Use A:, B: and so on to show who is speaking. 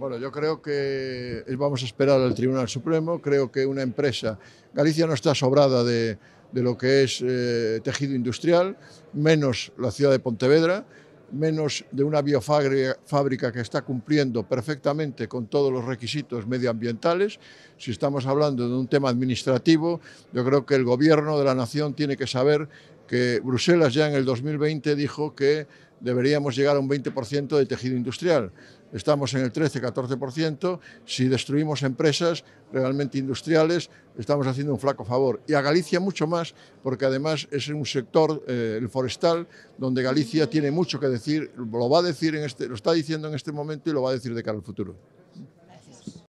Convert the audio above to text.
A: Bueno, yo creo que vamos a esperar al Tribunal Supremo. Creo que una empresa, Galicia no está sobrada de, lo que es eh, tejido industrial, menos la ciudad de Pontevedra, menos de una biofábrica que está cumpliendo perfectamente con todos los requisitos medioambientales. Si estamos hablando de un tema administrativo, yo creo que el gobierno de la nación tiene que saber que Bruselas ya en el 2020 dijo que deberíamos llegar a un 20% de tejido industrial. Estamos en el 13-14%. Si destruimos empresas realmente industriales, estamos haciendo un flaco favor. Y a Galicia mucho más, porque además es un sector, eh, el forestal, donde Galicia tiene mucho que decir, lo va a decir, en este, lo está diciendo en este momento y lo va a decir de cara al futuro.